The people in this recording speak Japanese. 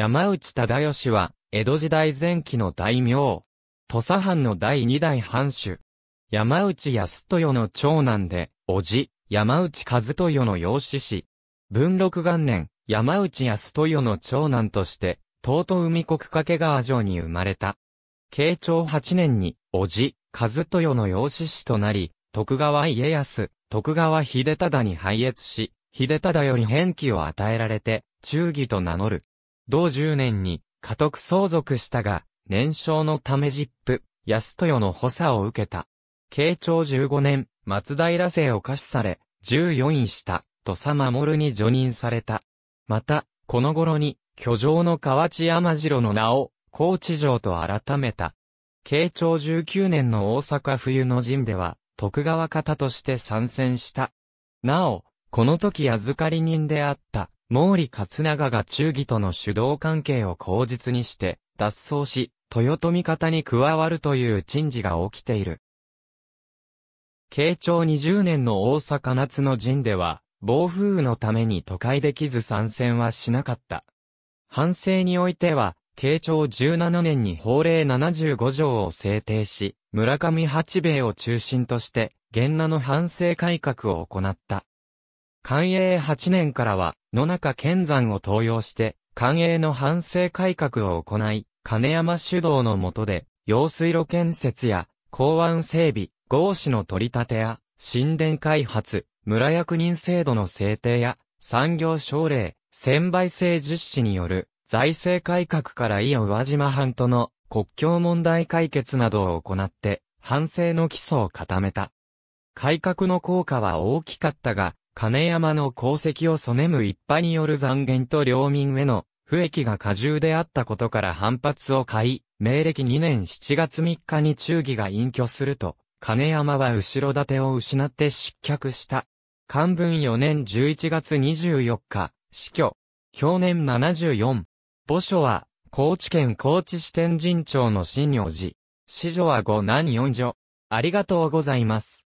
山内忠義は、江戸時代前期の大名。土佐藩の第二代藩主。山内康豊の長男で、叔父、山内和豊の養子氏。文禄元年、山内康豊の長男として、東都海国掛川城に生まれた。慶長八年に、叔父、和豊の養子氏となり、徳川家康、徳川秀忠に拝謁し、秀忠より返記を与えられて、忠義と名乗る。同十年に家督相続したが、年少のため実父、安豊の補佐を受けた。慶長十五年、松平姓を貸しされ、十四位した、土佐守に除任された。また、この頃に、居城の河内山城の名を、高知城と改めた。慶長十九年の大阪冬の陣では、徳川方として参戦した。なお、この時預かり人であった、毛利勝長が忠義との主導関係を口実にして、脱走し、豊臣方に加わるという珍事が起きている。慶長20年の大阪夏の陣では、暴風雨のために都会できず参戦はしなかった。反省においては、慶長17年に法令75条を制定し、村上八兵衛を中心として、源那の反省改革を行った。寛永8年からは、野中健山を登用して、寛永の反省改革を行い、金山主導の下で、用水路建設や、港湾整備、合市の取り立てや、神殿開発、村役人制度の制定や、産業奨励、専売制実施による、財政改革から伊予宇和島半島の国境問題解決などを行って、反省の基礎を固めた。改革の効果は大きかったが、金山の功績を染根む一派による残言と領民への不益が過重であったことから反発を買い、明暦2年7月3日に忠義が隠居すると、金山は後ろ盾を失って失脚した。漢文4年11月24日、死去。享年74。墓所は、高知県高知市天神町の新行寺。子女は5男四女。ありがとうございます。